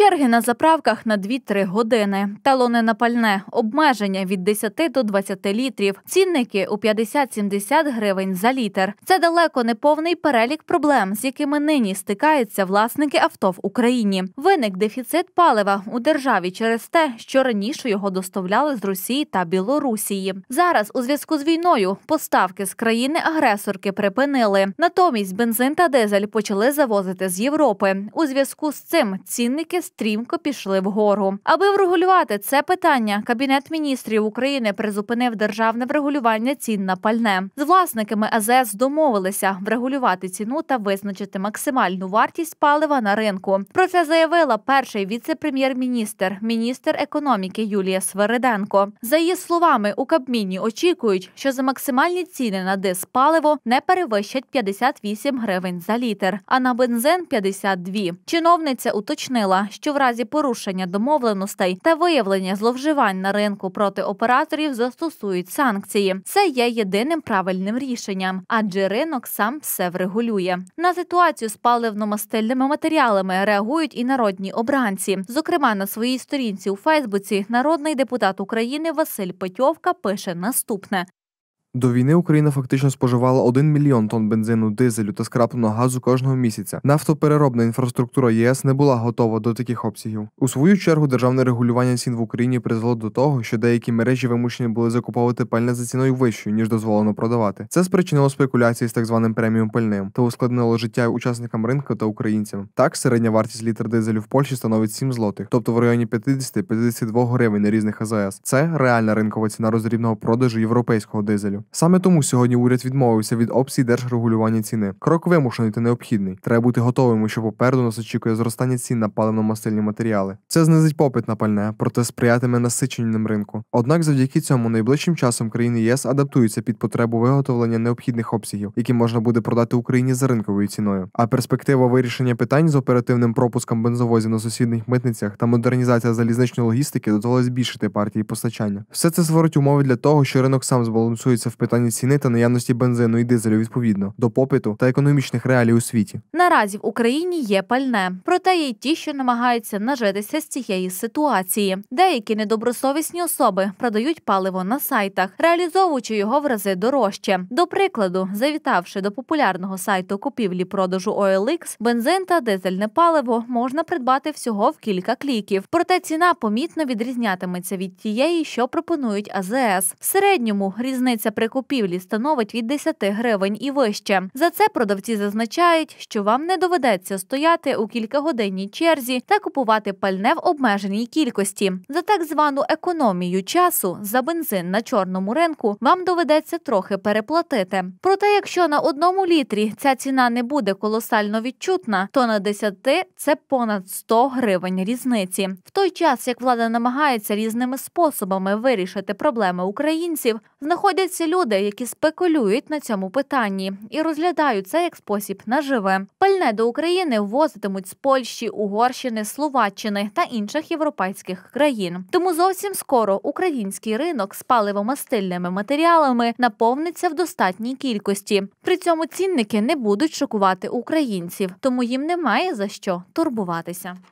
Черги на заправках на 2-3 години, талони на пальне, обмеження від 10 до 20 літрів, цінники у 50-70 гривень за літр. Це далеко не повний перелік проблем, з якими нині стикаються власники авто в Україні. Виник дефіцит палива у державі через те, що раніше його доставляли з Росії та Білорусії. Зараз у зв'язку з війною поставки з країни-агресорки припинили. Натомість бензин та дизель почали завозити з Європи. У зв'язку з цим цінники стрімко пішли вгору. Аби врегулювати це питання, кабінет міністрів України призупинив державне врегулювання цін на пальне. З власниками АЗС домовилися врегулювати ціну та визначити максимальну вартість палива на ринку. Про це заявила перший віце-прем'єр-міністр, міністр економіки Юлія Свериденко. За її словами, у Кабміні очікують, що за максимальні ціни на дис паливо не перевищать 58 гривень за літр, а на бензин 52. Чиновниця уточнила, що в разі порушення домовленостей та виявлення зловживань на ринку проти операторів застосують санкції. Це є єдиним правильним рішенням, адже ринок сам все врегулює. На ситуацію з паливно-мастильними матеріалами реагують і народні обранці. Зокрема, на своїй сторінці у Фейсбуці народний депутат України Василь Петьовка пише наступне: до війни Україна фактично споживала 1 мільйон тонн бензину, дизелю та скрапленого газу кожного місяця. Нафтопереробна інфраструктура ЄС не була готова до таких обсягів. У свою чергу державне регулювання цін в Україні призвело до того, що деякі мережі вимушені були закуповувати пальне за ціною вищою ніж дозволено продавати. Це спричинило спекуляції з так званим преміум пальним та ускладнило життя учасникам ринку та українцям. Так, середня вартість літр дизелю в Польщі становить 7 злотих, тобто в районі 50-52 гривень на різних АЗС. Це реальна ринкова ціна розрібного продажу європейського дизелю. Саме тому сьогодні уряд відмовився від опції держрегулювання ціни. Крок вимушений та необхідний. Треба бути готовими, що попереду нас очікує зростання цін на паливно-мастильні матеріали. Це знизить попит на пальне, проте сприятиме насиченням ринку. Однак, завдяки цьому найближчим часом країни ЄС адаптуються під потребу виготовлення необхідних обсягів, які можна буде продати Україні за ринковою ціною. А перспектива вирішення питань з оперативним пропуском бензовозів на сусідних митницях та модернізація залізничної логістики дозволить збільшити партії постачання. Все це створить умови для того, що ринок сам збалансується в питанні ціни та наявності бензину і дизелю відповідно до попиту та економічних реалій у світі. Наразі в Україні є пальне, проте є й ті, що намагаються нажитися з цієї ситуації. Деякі недобросовісні особи продають паливо на сайтах, реалізовуючи його в рази дорожче. До прикладу, завітавши до популярного сайту купівлі-продажу OLX, бензин та дизельне паливо можна придбати всього в кілька кліків. Проте ціна помітно відрізнятиметься від тієї, що пропонують АЗС. В середньому різниця при купівлі становить від 10 гривень і вище. За це продавці зазначають, що вам не доведеться стояти у кількагодинній черзі та купувати пальне в обмеженій кількості. За так звану економію часу за бензин на чорному ринку вам доведеться трохи переплатити. Проте, якщо на одному літрі ця ціна не буде колосально відчутна, то на 10 це понад 100 гривень різниці. В той час як влада намагається різними способами вирішити проблеми українців, знаходяться люди, які спекулюють на цьому питанні і розглядають це як спосіб наживи. Пальне до України ввозитимуть з Польщі, Угорщини, Словаччини та інших європейських країн. Тому зовсім скоро український ринок з паливомастильними матеріалами наповниться в достатній кількості. При цьому цінники не будуть шокувати українців, тому їм немає за що турбуватися.